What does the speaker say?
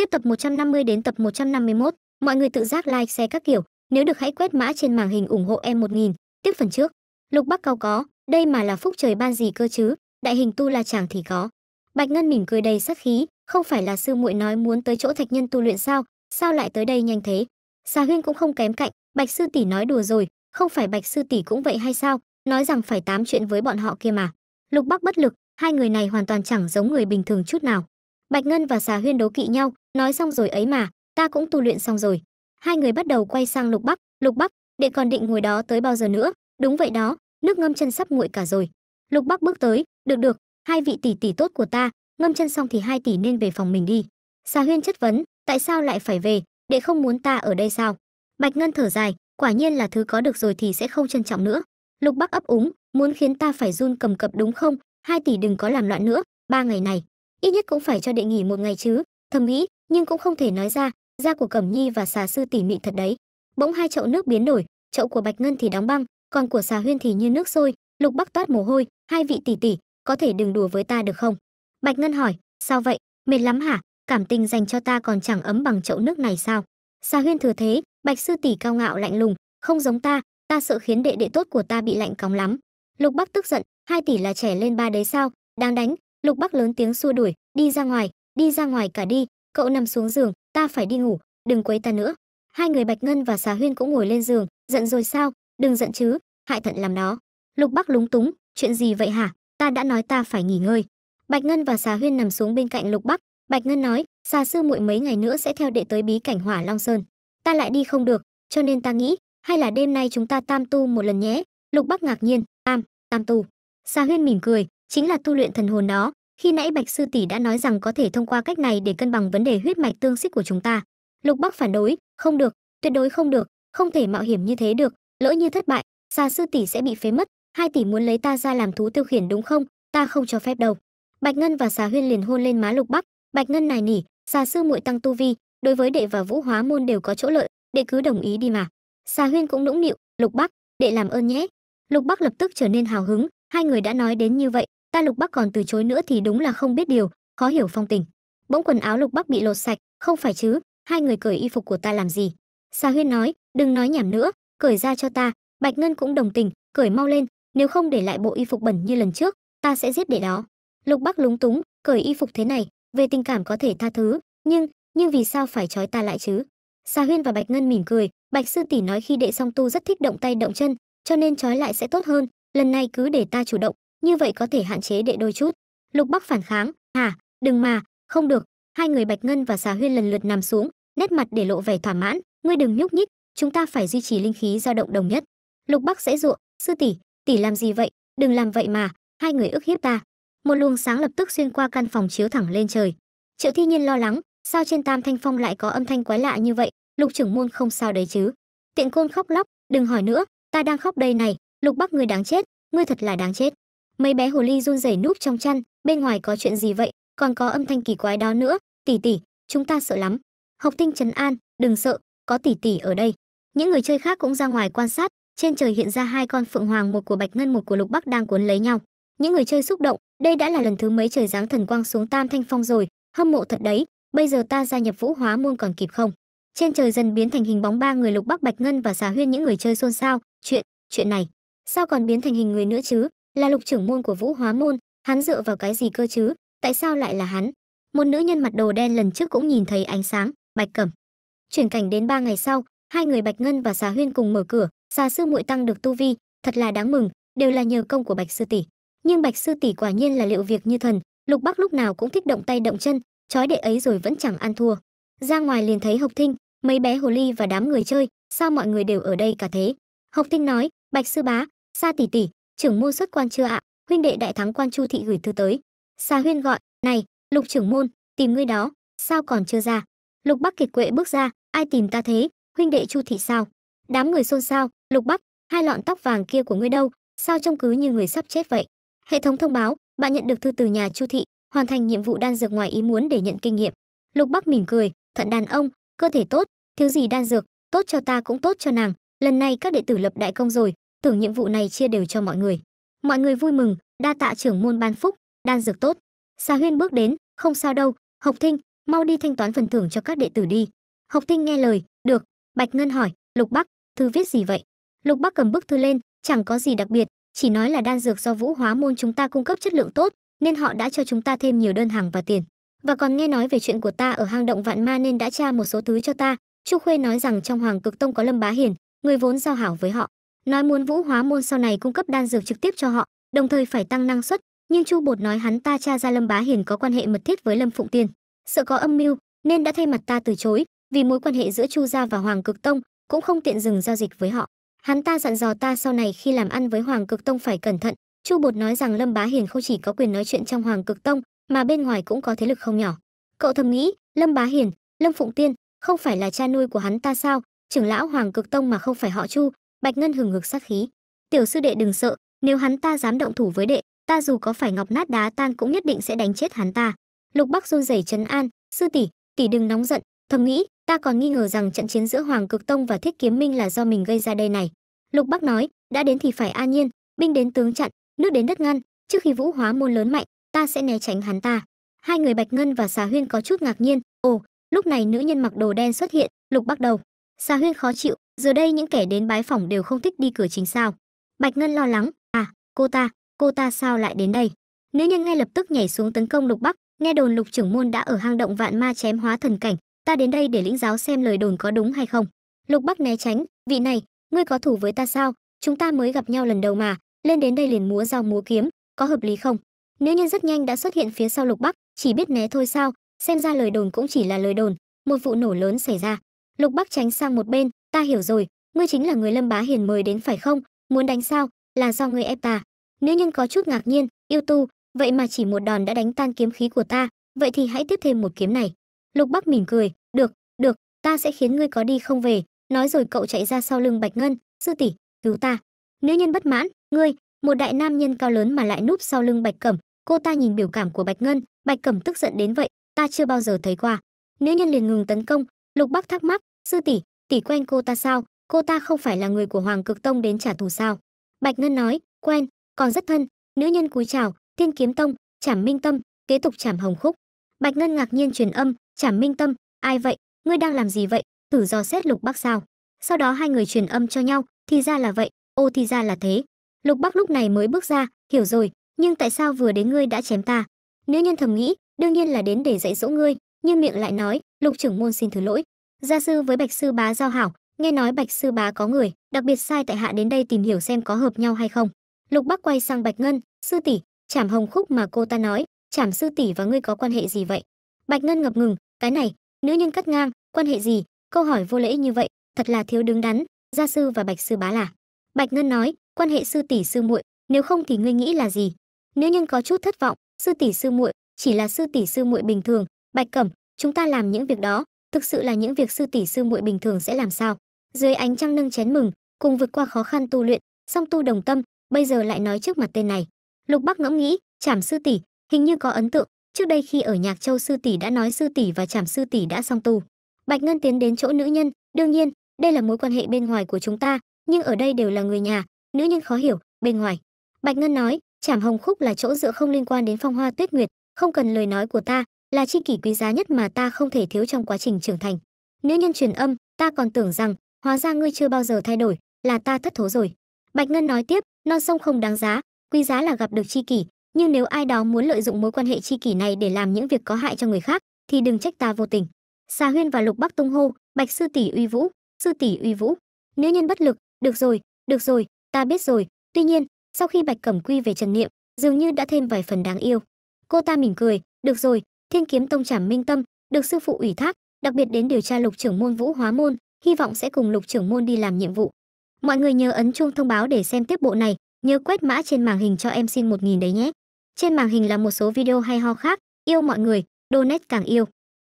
Tiếp tập 150 đến tập 151, mọi người tự giác like share các kiểu, nếu được hãy quét mã trên màn hình ủng hộ em 1000. Tiếp phần trước. Lục Bắc cao có, đây mà là phúc trời ban gì cơ chứ, đại hình tu la chàng thì có. Bạch Ngân mỉm cười đầy sát khí, không phải là sư muội nói muốn tới chỗ thạch nhân tu luyện sao, sao lại tới đây nhanh thế? Xà Huyên cũng không kém cạnh, Bạch sư tỷ nói đùa rồi, không phải Bạch sư tỷ cũng vậy hay sao, nói rằng phải tám chuyện với bọn họ kia mà. Lục Bắc bất lực, hai người này hoàn toàn chẳng giống người bình thường chút nào. Bạch Ngân và Xà Huyên đấu kỵ nhau, nói xong rồi ấy mà, ta cũng tu luyện xong rồi. Hai người bắt đầu quay sang Lục Bắc, Lục Bắc, đệ còn định ngồi đó tới bao giờ nữa? Đúng vậy đó, nước ngâm chân sắp nguội cả rồi. Lục Bắc bước tới, được được, hai vị tỷ tỷ tốt của ta, ngâm chân xong thì hai tỷ nên về phòng mình đi. Xà Huyên chất vấn, tại sao lại phải về, đệ không muốn ta ở đây sao? Bạch Ngân thở dài, quả nhiên là thứ có được rồi thì sẽ không trân trọng nữa. Lục Bắc ấp úng, muốn khiến ta phải run cầm cập đúng không? Hai tỷ đừng có làm loạn nữa, ba ngày này, ít nhất cũng phải cho đệ nghỉ một ngày chứ thầm nghĩ nhưng cũng không thể nói ra da của cẩm nhi và xà sư tỉ mị thật đấy bỗng hai chậu nước biến đổi chậu của bạch ngân thì đóng băng còn của xà huyên thì như nước sôi lục bắc toát mồ hôi hai vị tỷ tỷ có thể đừng đùa với ta được không bạch ngân hỏi sao vậy mệt lắm hả cảm tình dành cho ta còn chẳng ấm bằng chậu nước này sao xà huyên thừa thế bạch sư tỷ cao ngạo lạnh lùng không giống ta ta sợ khiến đệ đệ tốt của ta bị lạnh cóng lắm lục bắc tức giận hai tỷ là trẻ lên ba đấy sao đang đánh lục bắc lớn tiếng xua đuổi đi ra ngoài đi ra ngoài cả đi cậu nằm xuống giường ta phải đi ngủ đừng quấy ta nữa hai người bạch ngân và xà huyên cũng ngồi lên giường giận rồi sao đừng giận chứ hại thận làm nó lục bắc lúng túng chuyện gì vậy hả ta đã nói ta phải nghỉ ngơi bạch ngân và xà huyên nằm xuống bên cạnh lục bắc bạch ngân nói xà sư muội mấy ngày nữa sẽ theo đệ tới bí cảnh hỏa long sơn ta lại đi không được cho nên ta nghĩ hay là đêm nay chúng ta tam tu một lần nhé lục bắc ngạc nhiên tam tam tu xà huyên mỉm cười chính là tu luyện thần hồn đó khi nãy bạch sư tỷ đã nói rằng có thể thông qua cách này để cân bằng vấn đề huyết mạch tương xích của chúng ta lục bắc phản đối không được tuyệt đối không được không thể mạo hiểm như thế được lỡ như thất bại xa sư tỷ sẽ bị phế mất hai tỷ muốn lấy ta ra làm thú tiêu khiển đúng không ta không cho phép đâu bạch ngân và xà huyên liền hôn lên má lục bắc bạch ngân nài nỉ xà sư muội tăng tu vi đối với đệ và vũ hóa môn đều có chỗ lợi đệ cứ đồng ý đi mà xà huyên cũng nũng nịu lục bắc đệ làm ơn nhé lục bắc lập tức trở nên hào hứng hai người đã nói đến như vậy ta lục bắc còn từ chối nữa thì đúng là không biết điều khó hiểu phong tình bỗng quần áo lục bắc bị lột sạch không phải chứ hai người cởi y phục của ta làm gì xà huyên nói đừng nói nhảm nữa cởi ra cho ta bạch ngân cũng đồng tình cởi mau lên nếu không để lại bộ y phục bẩn như lần trước ta sẽ giết để đó lục bắc lúng túng cởi y phục thế này về tình cảm có thể tha thứ nhưng nhưng vì sao phải trói ta lại chứ xà huyên và bạch ngân mỉm cười bạch sư tỷ nói khi đệ song tu rất thích động tay động chân cho nên trói lại sẽ tốt hơn lần này cứ để ta chủ động như vậy có thể hạn chế đệ đôi chút lục bắc phản kháng hả à, đừng mà không được hai người bạch ngân và xà huyên lần lượt nằm xuống nét mặt để lộ vẻ thỏa mãn ngươi đừng nhúc nhích chúng ta phải duy trì linh khí dao động đồng nhất lục bắc dễ ruộng sư tỷ tỷ làm gì vậy đừng làm vậy mà hai người ức hiếp ta một luồng sáng lập tức xuyên qua căn phòng chiếu thẳng lên trời triệu thi nhiên lo lắng sao trên tam thanh phong lại có âm thanh quái lạ như vậy lục trưởng môn không sao đấy chứ tiện côn khóc lóc đừng hỏi nữa ta đang khóc đây này lục bắc ngươi đáng chết ngươi thật là đáng chết mấy bé hồ ly run rẩy núp trong chăn bên ngoài có chuyện gì vậy còn có âm thanh kỳ quái đó nữa tỷ tỷ chúng ta sợ lắm học tinh trấn an đừng sợ có tỷ tỷ ở đây những người chơi khác cũng ra ngoài quan sát trên trời hiện ra hai con phượng hoàng một của bạch ngân một của lục bắc đang cuốn lấy nhau những người chơi xúc động đây đã là lần thứ mấy trời giáng thần quang xuống tam thanh phong rồi hâm mộ thật đấy bây giờ ta gia nhập vũ hóa môn còn kịp không trên trời dần biến thành hình bóng ba người lục bắc bạch ngân và xà huyên những người chơi xôn xao chuyện chuyện này sao còn biến thành hình người nữa chứ là lục trưởng môn của Vũ Hóa môn, hắn dựa vào cái gì cơ chứ? Tại sao lại là hắn? Một nữ nhân mặt đồ đen lần trước cũng nhìn thấy ánh sáng, Bạch Cẩm. Chuyển cảnh đến ba ngày sau, hai người Bạch Ngân và Xà Huyên cùng mở cửa, Xà sư muội tăng được tu vi, thật là đáng mừng, đều là nhờ công của Bạch sư tỷ. Nhưng Bạch sư tỷ quả nhiên là liệu việc như thần, Lục Bắc lúc nào cũng thích động tay động chân, chói đệ ấy rồi vẫn chẳng ăn thua. Ra ngoài liền thấy Hộc Thinh, mấy bé hồ ly và đám người chơi, sao mọi người đều ở đây cả thế? Hộc Thinh nói, Bạch sư bá, xa tỷ tỷ, trưởng môn xuất quan chưa ạ huynh đệ đại thắng quan chu thị gửi thư tới xa huyên gọi này lục trưởng môn tìm ngươi đó sao còn chưa ra lục bắc kiệt quệ bước ra ai tìm ta thế huynh đệ chu thị sao đám người xôn xao lục bắc hai lọn tóc vàng kia của ngươi đâu sao trông cứ như người sắp chết vậy hệ thống thông báo bạn nhận được thư từ nhà chu thị hoàn thành nhiệm vụ đan dược ngoài ý muốn để nhận kinh nghiệm lục bắc mỉm cười thận đàn ông cơ thể tốt thiếu gì đan dược tốt cho ta cũng tốt cho nàng lần này các đệ tử lập đại công rồi tưởng nhiệm vụ này chia đều cho mọi người mọi người vui mừng đa tạ trưởng môn ban phúc đan dược tốt xà huyên bước đến không sao đâu học thinh mau đi thanh toán phần thưởng cho các đệ tử đi học thinh nghe lời được bạch ngân hỏi lục bắc thư viết gì vậy lục bắc cầm bức thư lên chẳng có gì đặc biệt chỉ nói là đan dược do vũ hóa môn chúng ta cung cấp chất lượng tốt nên họ đã cho chúng ta thêm nhiều đơn hàng và tiền và còn nghe nói về chuyện của ta ở hang động vạn ma nên đã tra một số thứ cho ta chu khuê nói rằng trong hoàng cực tông có lâm bá hiền người vốn giao hảo với họ nói muốn vũ hóa môn sau này cung cấp đan dược trực tiếp cho họ đồng thời phải tăng năng suất nhưng chu bột nói hắn ta cha ra lâm bá hiền có quan hệ mật thiết với lâm phụng tiên sợ có âm mưu nên đã thay mặt ta từ chối vì mối quan hệ giữa chu gia và hoàng cực tông cũng không tiện dừng giao dịch với họ hắn ta dặn dò ta sau này khi làm ăn với hoàng cực tông phải cẩn thận chu bột nói rằng lâm bá hiền không chỉ có quyền nói chuyện trong hoàng cực tông mà bên ngoài cũng có thế lực không nhỏ cậu thầm nghĩ lâm bá hiền lâm phụng tiên không phải là cha nuôi của hắn ta sao trưởng lão hoàng cực tông mà không phải họ chu Bạch Ngân hừng ngực sát khí, "Tiểu sư đệ đừng sợ, nếu hắn ta dám động thủ với đệ, ta dù có phải ngọc nát đá tan cũng nhất định sẽ đánh chết hắn ta." Lục Bắc run rẩy trấn an, "Sư tỷ, tỷ đừng nóng giận, thầm nghĩ, ta còn nghi ngờ rằng trận chiến giữa Hoàng Cực Tông và Thiết Kiếm Minh là do mình gây ra đây này." Lục Bắc nói, "Đã đến thì phải an nhiên, binh đến tướng chặn, nước đến đất ngăn, trước khi Vũ Hóa môn lớn mạnh, ta sẽ né tránh hắn ta." Hai người Bạch Ngân và Xà Huyên có chút ngạc nhiên, "Ồ, lúc này nữ nhân mặc đồ đen xuất hiện, Lục Bắc đầu Xà Huyên khó chịu, giờ đây những kẻ đến bái phỏng đều không thích đi cửa chính sao? Bạch Ngân lo lắng, à, cô ta, cô ta sao lại đến đây? Nếu nhân ngay lập tức nhảy xuống tấn công Lục Bắc, nghe đồn Lục trưởng môn đã ở hang động vạn ma chém hóa thần cảnh, ta đến đây để lĩnh giáo xem lời đồn có đúng hay không. Lục Bắc né tránh, vị này, ngươi có thủ với ta sao? Chúng ta mới gặp nhau lần đầu mà, lên đến đây liền múa dao múa kiếm, có hợp lý không? Nếu nhân rất nhanh đã xuất hiện phía sau Lục Bắc, chỉ biết né thôi sao? Xem ra lời đồn cũng chỉ là lời đồn, một vụ nổ lớn xảy ra Lục Bắc tránh sang một bên, ta hiểu rồi, ngươi chính là người Lâm Bá Hiền mời đến phải không? Muốn đánh sao? Là do ngươi ép ta. Nữ nhân có chút ngạc nhiên, yêu tu, vậy mà chỉ một đòn đã đánh tan kiếm khí của ta, vậy thì hãy tiếp thêm một kiếm này. Lục Bắc mỉm cười, được, được, ta sẽ khiến ngươi có đi không về. Nói rồi cậu chạy ra sau lưng Bạch Ngân, sư tỷ, cứu ta. Nữ nhân bất mãn, ngươi, một đại nam nhân cao lớn mà lại núp sau lưng Bạch Cẩm, cô ta nhìn biểu cảm của Bạch Ngân, Bạch Cẩm tức giận đến vậy, ta chưa bao giờ thấy qua. Nữ nhân liền ngừng tấn công, Lục Bắc thắc mắc, sư tỷ tỷ quen cô ta sao cô ta không phải là người của hoàng cực tông đến trả thù sao bạch ngân nói quen còn rất thân nữ nhân cúi chào thiên kiếm tông trảm minh tâm kế tục trảm hồng khúc bạch ngân ngạc nhiên truyền âm trảm minh tâm ai vậy ngươi đang làm gì vậy thử dò xét lục bắc sao sau đó hai người truyền âm cho nhau thì ra là vậy ô thì ra là thế lục bắc lúc này mới bước ra hiểu rồi nhưng tại sao vừa đến ngươi đã chém ta nữ nhân thầm nghĩ đương nhiên là đến để dạy dỗ ngươi nhưng miệng lại nói lục trưởng môn xin thứ lỗi gia sư với bạch sư bá giao hảo nghe nói bạch sư bá có người đặc biệt sai tại hạ đến đây tìm hiểu xem có hợp nhau hay không lục bắc quay sang bạch ngân sư tỷ trảm hồng khúc mà cô ta nói trảm sư tỷ và ngươi có quan hệ gì vậy bạch ngân ngập ngừng cái này nữ nhân cắt ngang quan hệ gì câu hỏi vô lễ như vậy thật là thiếu đứng đắn gia sư và bạch sư bá là bạch ngân nói quan hệ sư tỷ sư muội nếu không thì ngươi nghĩ là gì nữ nhân có chút thất vọng sư tỷ sư muội chỉ là sư tỷ sư muội bình thường bạch cẩm chúng ta làm những việc đó thực sự là những việc sư tỷ sư muội bình thường sẽ làm sao dưới ánh trăng nâng chén mừng cùng vượt qua khó khăn tu luyện song tu đồng tâm bây giờ lại nói trước mặt tên này lục bắc ngẫm nghĩ trảm sư tỷ hình như có ấn tượng trước đây khi ở nhạc châu sư tỷ đã nói sư tỷ và trảm sư tỷ đã song tu bạch ngân tiến đến chỗ nữ nhân đương nhiên đây là mối quan hệ bên ngoài của chúng ta nhưng ở đây đều là người nhà nữ nhân khó hiểu bên ngoài bạch ngân nói trảm hồng khúc là chỗ dựa không liên quan đến phong hoa tuyết nguyệt không cần lời nói của ta là chi kỷ quý giá nhất mà ta không thể thiếu trong quá trình trưởng thành nữ nhân truyền âm ta còn tưởng rằng hóa ra ngươi chưa bao giờ thay đổi là ta thất thố rồi bạch ngân nói tiếp non sông không đáng giá quý giá là gặp được chi kỷ nhưng nếu ai đó muốn lợi dụng mối quan hệ chi kỷ này để làm những việc có hại cho người khác thì đừng trách ta vô tình xà huyên và lục bắc tung hô bạch sư tỷ uy vũ sư tỷ uy vũ nữ nhân bất lực được rồi được rồi ta biết rồi tuy nhiên sau khi bạch cẩm quy về trần niệm dường như đã thêm vài phần đáng yêu cô ta mỉm cười được rồi Thiên Kiếm Tông Trảm Minh Tâm, được sư phụ ủy thác, đặc biệt đến điều tra Lục trưởng môn Vũ Hóa môn, hy vọng sẽ cùng Lục trưởng môn đi làm nhiệm vụ. Mọi người nhớ ấn chuông thông báo để xem tiếp bộ này, nhớ quét mã trên màn hình cho em xin 1000 đấy nhé. Trên màn hình là một số video hay ho khác, yêu mọi người, donate càng yêu.